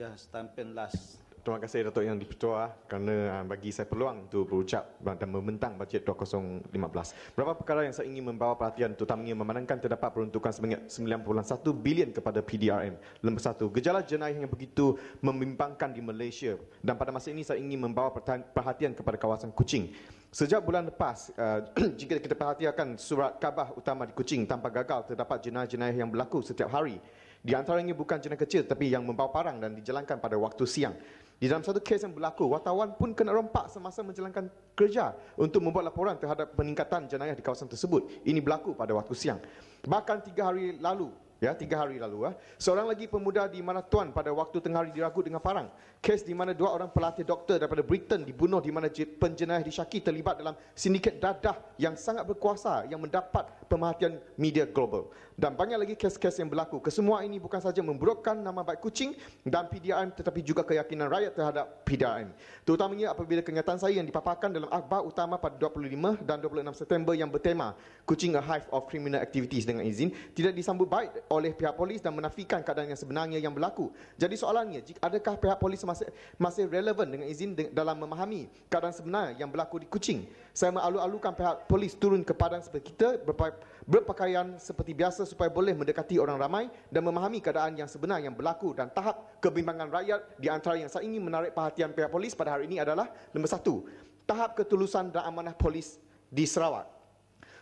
Ya, stamping last. Terima kasih Datuk Yang di-Pertua ah, kerana ah, bagi saya peluang untuk berucap dan membentang bajet 2015. Berapa perkara yang saya ingin membawa perhatian terutamanya memandangkan terdapat peruntukan sebanyak 9.1 bilion kepada PDRM. Nombor satu, gejala jenayah yang begitu membimbangkan di Malaysia dan pada masa ini saya ingin membawa perhatian kepada kawasan Kuching. Sejak bulan lepas, uh, jika kita perhatikan surat khabar utama di Kuching tanpa gagal terdapat jenayah-jenayah yang berlaku setiap hari. Di antara ini bukan jenayah kecil tapi yang membawa parang dan dijalankan pada waktu siang. Di dalam satu kes yang berlaku, wartawan pun kena rompak semasa menjalankan kerja untuk membuat laporan terhadap peningkatan jenayah di kawasan tersebut. Ini berlaku pada waktu siang. Bahkan tiga hari lalu, ya tiga hari lalu, ya, seorang lagi pemuda di mana tuan pada waktu tengah hari diragut dengan parang. Kes di mana dua orang pelatih doktor daripada Britain dibunuh di mana penjenayah disyaki terlibat dalam sindiket dadah yang sangat berkuasa yang mendapat pemerhatian media global. Dan banyak lagi kes-kes yang berlaku. Kesemua ini bukan saja memburukkan nama baik kucing dan PDRM tetapi juga keyakinan rakyat terhadap PDRM. Terutamanya apabila kenyataan saya yang dipaparkan dalam akhbar utama pada 25 dan 26 September yang bertema Kucing a Hive of Criminal Activities dengan izin tidak disambut baik oleh pihak polis dan menafikan keadaan yang sebenarnya yang berlaku. Jadi soalannya, adakah pihak polis masih, masih relevan dengan izin dalam memahami keadaan sebenar yang berlaku di Kucing? saya mengalu-alukan pihak polis turun ke padang seperti kita berpakaian seperti biasa supaya boleh mendekati orang ramai dan memahami keadaan yang sebenar yang berlaku dan tahap kebimbangan rakyat di antara yang saya ingin menarik perhatian pihak polis pada hari ini adalah nombor satu, tahap ketulusan dan amanah polis di Sarawak.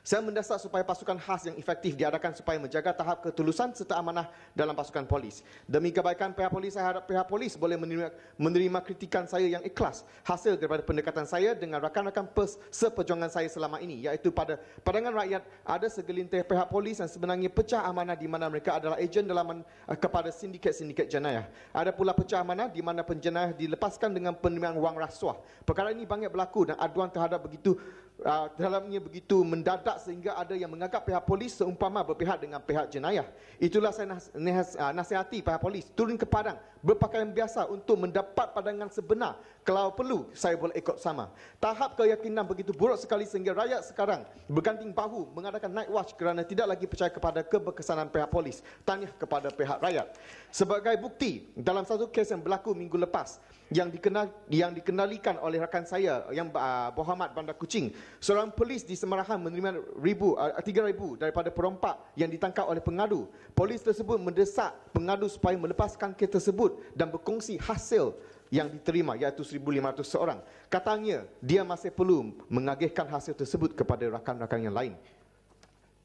Saya mendesak supaya pasukan khas yang efektif diadakan supaya menjaga tahap ketulusan serta amanah dalam pasukan polis. Demi kebaikan pihak polis, saya harap pihak polis boleh menerima, menerima kritikan saya yang ikhlas hasil daripada pendekatan saya dengan rakan-rakan sepejuangan saya selama ini iaitu pada pandangan rakyat ada segelintir pihak polis yang sebenarnya pecah amanah di mana mereka adalah ejen dalam eh, kepada sindiket-sindiket jenayah. Ada pula pecah amanah di mana penjenayah dilepaskan dengan penerimaan wang rasuah. Perkara ini banyak berlaku dan aduan terhadap begitu Uh, dalamnya begitu mendadak sehingga ada yang menganggap pihak polis seumpama berpihak dengan pihak jenayah. Itulah saya nas nas ah, nasihati pihak polis turun ke padang berpakaian biasa untuk mendapat pandangan sebenar. Kalau perlu saya boleh ikut sama. Tahap keyakinan begitu buruk sekali sehingga rakyat sekarang berganding bahu mengadakan night watch kerana tidak lagi percaya kepada keberkesanan pihak polis. Tanya kepada pihak rakyat. Sebagai bukti dalam satu kes yang berlaku minggu lepas yang dikenal yang dikendalikan oleh rakan saya yang uh, Muhammad Bandar Kucing. Seorang polis di Semarahan menerima ribu, ah, tiga ribu daripada perompak yang ditangkap oleh pengadu. Polis tersebut mendesak pengadu supaya melepaskan kes tersebut dan berkongsi hasil yang diterima iaitu 1,500 seorang. Katanya dia masih perlu mengagihkan hasil tersebut kepada rakan-rakan yang lain.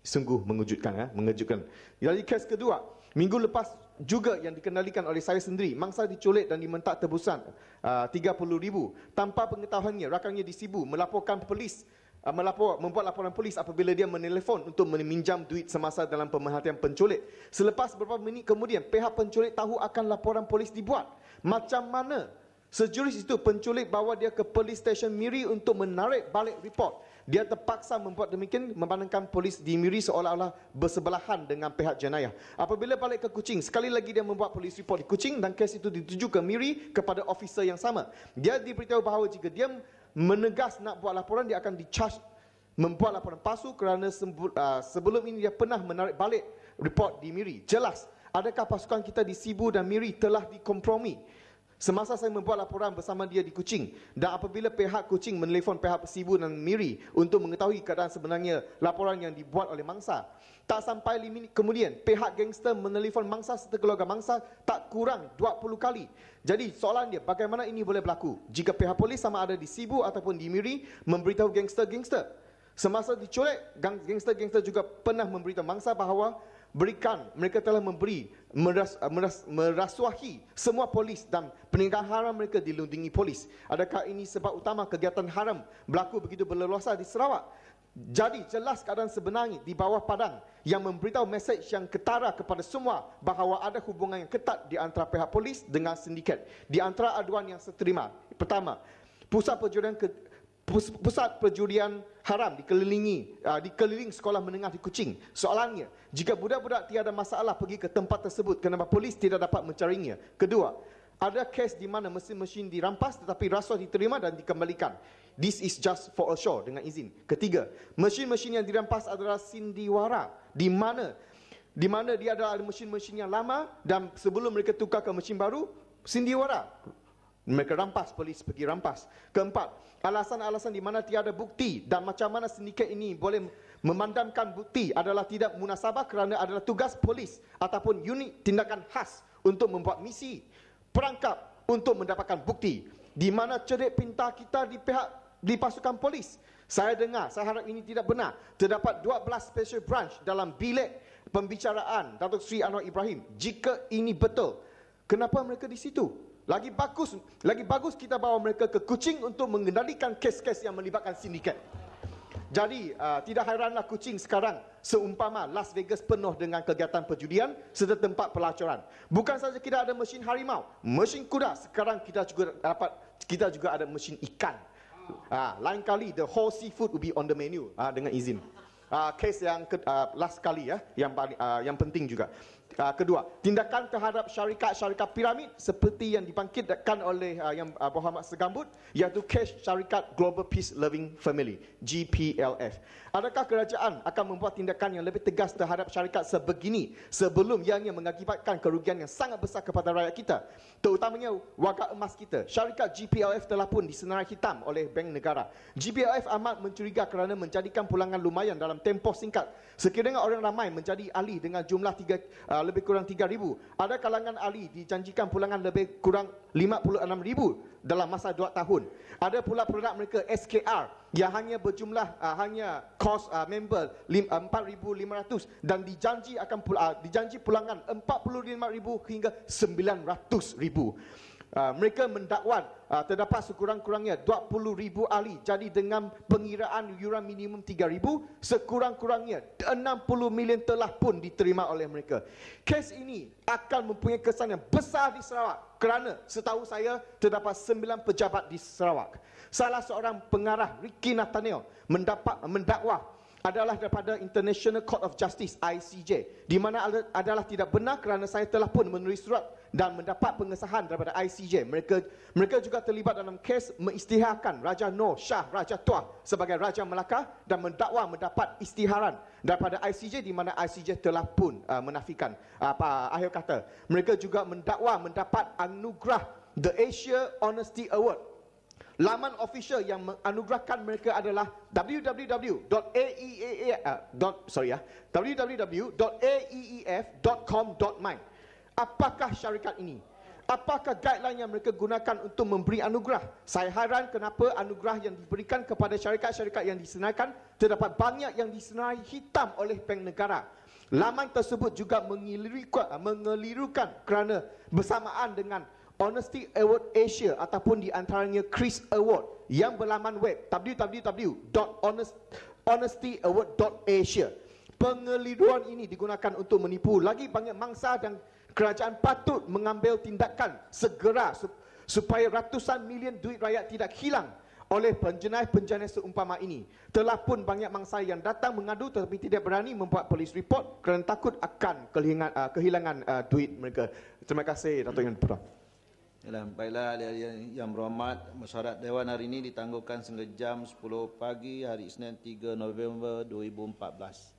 Sungguh mengejutkan. Ya? Mengejutkan. Jadi kes kedua, minggu lepas juga yang dikendalikan oleh saya sendiri mangsa diculik dan dimentak tebusan uh, 30 ribu tanpa pengetahuannya rakannya di melaporkan polis uh, melapor membuat laporan polis apabila dia menelpon untuk meminjam duit semasa dalam pemerhatian penculik selepas beberapa minit kemudian pihak penculik tahu akan laporan polis dibuat macam mana sejurus itu penculik bawa dia ke polis stesen Miri untuk menarik balik report dia terpaksa membuat demikian memandangkan polis di Miri seolah-olah bersebelahan dengan pihak jenayah. Apabila balik ke Kuching, sekali lagi dia membuat polis report di Kuching dan kes itu dituju ke Miri kepada officer yang sama. Dia diberitahu bahawa jika dia menegas nak buat laporan, dia akan dicharge membuat laporan palsu kerana ah, sebelum ini dia pernah menarik balik report di Miri. Jelas, adakah pasukan kita di Sibu dan Miri telah dikompromi? Semasa saya membuat laporan bersama dia di Kuching dan apabila pihak Kuching menelpon pihak Sibu dan Miri untuk mengetahui keadaan sebenarnya laporan yang dibuat oleh mangsa. Tak sampai 5 minit kemudian, pihak gangster menelpon mangsa serta keluarga mangsa tak kurang 20 kali. Jadi soalan dia, bagaimana ini boleh berlaku? Jika pihak polis sama ada di Sibu ataupun di Miri memberitahu gangster-gangster. Semasa diculik, gangster-gangster juga pernah memberitahu mangsa bahawa berikan mereka telah memberi meras, meras, merasuahi semua polis dan peninggalan haram mereka dilindungi polis. Adakah ini sebab utama kegiatan haram berlaku begitu berleluasa di Sarawak? Jadi jelas keadaan sebenarnya di bawah padang yang memberitahu mesej yang ketara kepada semua bahawa ada hubungan yang ketat di antara pihak polis dengan sindiket. Di antara aduan yang seterima, pertama, pusat perjudian ke, pusat perjudian haram dikelilingi uh, dikeliling sekolah menengah di Kuching. Soalannya, jika budak-budak tiada masalah pergi ke tempat tersebut, kenapa polis tidak dapat mencarinya? Kedua, ada kes di mana mesin-mesin dirampas tetapi rasuah diterima dan dikembalikan. This is just for a show dengan izin. Ketiga, mesin-mesin yang dirampas adalah sindiwara di mana di mana dia adalah mesin-mesin yang lama dan sebelum mereka tukar ke mesin baru sindiwara mereka rampas, polis pergi rampas. Keempat, alasan-alasan di mana tiada bukti dan macam mana sindiket ini boleh memandangkan bukti adalah tidak munasabah kerana adalah tugas polis ataupun unit tindakan khas untuk membuat misi perangkap untuk mendapatkan bukti. Di mana cerit pintar kita di pihak di pasukan polis. Saya dengar, saya harap ini tidak benar. Terdapat 12 special branch dalam bilik pembicaraan Datuk Sri Anwar Ibrahim. Jika ini betul, kenapa mereka di situ? Lagi bagus, lagi bagus kita bawa mereka ke Kuching untuk mengendalikan kes-kes yang melibatkan sindiket. Jadi uh, tidak hairanlah Kuching sekarang seumpama Las Vegas penuh dengan kegiatan perjudian serta tempat pelacuran. Bukan saja kita ada mesin harimau, mesin kuda, sekarang kita juga dapat kita juga ada mesin ikan. Uh, lain kali the whole seafood will be on the menu uh, dengan izin case ah, yang ke, uh, last kali ya yang uh, yang penting juga. Uh, kedua, tindakan terhadap syarikat-syarikat piramid seperti yang dibangkitkan oleh uh, yang uh, Muhammad Segambut iaitu kes syarikat Global Peace Loving Family GPLF. Adakah kerajaan akan membuat tindakan yang lebih tegas terhadap syarikat sebegini sebelum ianya mengakibatkan kerugian yang sangat besar kepada rakyat kita, terutamanya wakaf emas kita. Syarikat GPLF telah pun disenarai hitam oleh bank negara. GPLF amat mencurigakan kerana menjadikan pulangan lumayan dalam tempoh singkat. Sekiranya orang ramai menjadi ahli dengan jumlah tiga, uh, lebih kurang 3,000, ada kalangan ahli dijanjikan pulangan lebih kurang 56,000 dalam masa 2 tahun. Ada pula produk mereka SKR yang hanya berjumlah, uh, hanya kos uh, member 4,500 uh, dan dijanji akan uh, dijanji pulangan 45,000 hingga 900,000. Ah, mereka mendakwan uh, terdapat sekurang-kurangnya 20 ribu ahli. Jadi dengan pengiraan yuran minimum 3 ribu sekurang-kurangnya 60 million telah pun diterima oleh mereka. Kes ini akan mempunyai kesan yang besar di Sarawak kerana setahu saya terdapat 9 pejabat di Sarawak. Salah seorang pengarah Ricky Nathaniel mendapat mendakwa adalah daripada International Court of Justice ICJ di mana adalah tidak benar kerana saya telah pun menulis surat dan mendapat pengesahan daripada ICJ mereka mereka juga terlibat dalam kes mengisytiharkan Raja No Shah Raja Tuah sebagai Raja Melaka dan mendakwa mendapat istiharan daripada ICJ di mana ICJ telah pun uh, menafikan apa uh, akhir kata mereka juga mendakwa mendapat anugerah The Asia Honesty Award Laman official yang menganugerahkan mereka adalah www.aeea. Uh, ah, www.aeef.com.my. Apakah syarikat ini? Apakah guideline yang mereka gunakan untuk memberi anugerah? Saya hairan kenapa anugerah yang diberikan kepada syarikat-syarikat yang disenarkan terdapat banyak yang disenai hitam oleh bank negara. Laman tersebut juga mengelirukan kerana bersamaan dengan Honesty Award Asia ataupun di antaranya Chris Award yang berlaman web www.honestyaward.asia. Pengeliruan ini digunakan untuk menipu lagi banyak mangsa dan kerajaan patut mengambil tindakan segera supaya ratusan milion duit rakyat tidak hilang oleh penjenayah-penjenayah seumpama ini. Telah pun banyak mangsa yang datang mengadu tetapi tidak berani membuat polis report kerana takut akan kehilangan, eh, duit mereka. Terima kasih Datuk Yang Berhormat. Yalah, baiklah yang berhormat mesyuarat Dewan hari ini ditangguhkan sehingga jam 10 pagi hari Isnin 3 November 2014.